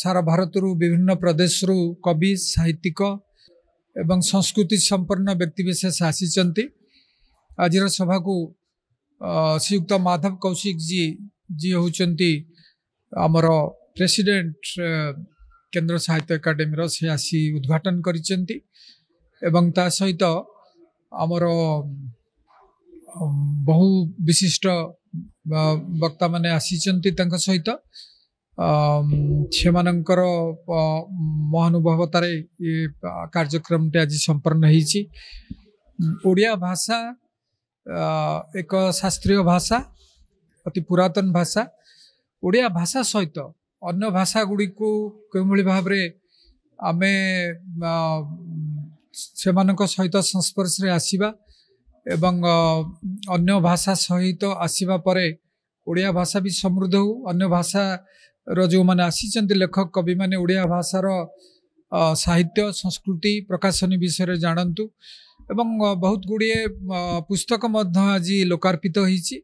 ସାରା ଭାରତରୁ ବିଭିନ୍ନ ପ୍ରଦେଶରୁ କବି ସାହିତ୍ୟିକ ଏବଂ ସଂସ୍କୃତି ସମ୍ପନ୍ନ ବ୍ୟକ୍ତିବିଶେଷ ଆସିଛନ୍ତି ଆଜିର ସଭାକୁ ଶ୍ରୀଯୁକ୍ତ ମାଧବ କୌଶିକ ଜୀ ଯିଏ ହେଉଛନ୍ତି ଆମର ପ୍ରେସିଡ଼େଣ୍ଟ କେନ୍ଦ୍ର ସାହିତ୍ୟ ଏକାଡେମୀର ସେ ଆସି ଉଦ୍ଘାଟନ କରିଛନ୍ତି ଏବଂ ତା ସହିତ ଆମର ବହୁ ବିଶିଷ୍ଟ ବକ୍ତାମାନେ ଆସିଛନ୍ତି ତାଙ୍କ ସହିତ ସେମାନଙ୍କର ମହାନୁଭବତାରେ କାର୍ଯ୍ୟକ୍ରମଟି ଆଜି ସମ୍ପନ୍ନ ହେଇଛି ଓଡ଼ିଆ ଭାଷା ଏକ ଶାସ୍ତ୍ରୀୟ ଭାଷା ଅତି ପୁରାତନ ଭାଷା ଓଡ଼ିଆ ଭାଷା ସହିତ ଅନ୍ୟ ଭାଷା ଗୁଡ଼ିକୁ କେଉଁଭଳି ଭାବରେ ଆମେ ସେମାନଙ୍କ ସହିତ ସଂସ୍ପର୍ଶରେ ଆସିବା ଏବଂ ଅନ୍ୟ ଭାଷା ସହିତ ଆସିବା ପରେ ଓଡ଼ିଆ ଭାଷା ବି ସମୃଦ୍ଧ ହେଉ ଅନ୍ୟ ଭାଷା ର ଯେଉଁମାନେ ଆସିଛନ୍ତି ଲେଖକ କବିମାନେ ଓଡ଼ିଆ ଭାଷାର ସାହିତ୍ୟ ସଂସ୍କୃତି ପ୍ରକାଶନୀ ବିଷୟରେ ଜାଣନ୍ତୁ ଏବଂ ବହୁତ ଗୁଡ଼ିଏ ପୁସ୍ତକ ମଧ୍ୟ ଆଜି ଲୋକାର୍ପିତ ହୋଇଛି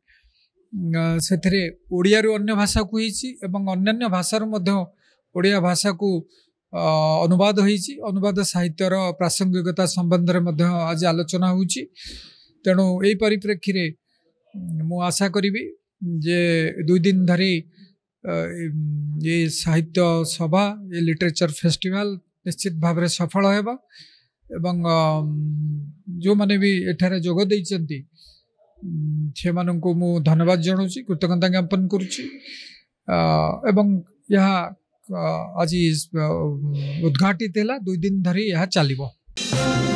ସେଥିରେ ଓଡ଼ିଆରୁ ଅନ୍ୟ ଭାଷାକୁ ହୋଇଛି ଏବଂ ଅନ୍ୟାନ୍ୟ ଭାଷାରୁ ମଧ୍ୟ ଓଡ଼ିଆ ଭାଷାକୁ ଅନୁବାଦ ହୋଇଛି ଅନୁବାଦ ସାହିତ୍ୟର ପ୍ରାସଙ୍ଗିକତା ସମ୍ବନ୍ଧରେ ମଧ୍ୟ ଆଜି ଆଲୋଚନା ହେଉଛି ତେଣୁ ଏହି ପରିପ୍ରେକ୍ଷୀରେ ମୁଁ ଆଶା କରିବି ଯେ ଦୁଇ ଦିନ ଧରି ये साहित्य सभा ये लिटरेचर फेस्टिवल निश्चित भाव सफल एवं जो मैंने भी एठार जोग दे से मानू मु धन्यवाद जनाऊँ कृतज्ञता ज्ञापन एवं यह आज उद्घाटित दुई दिन धरी यह चलो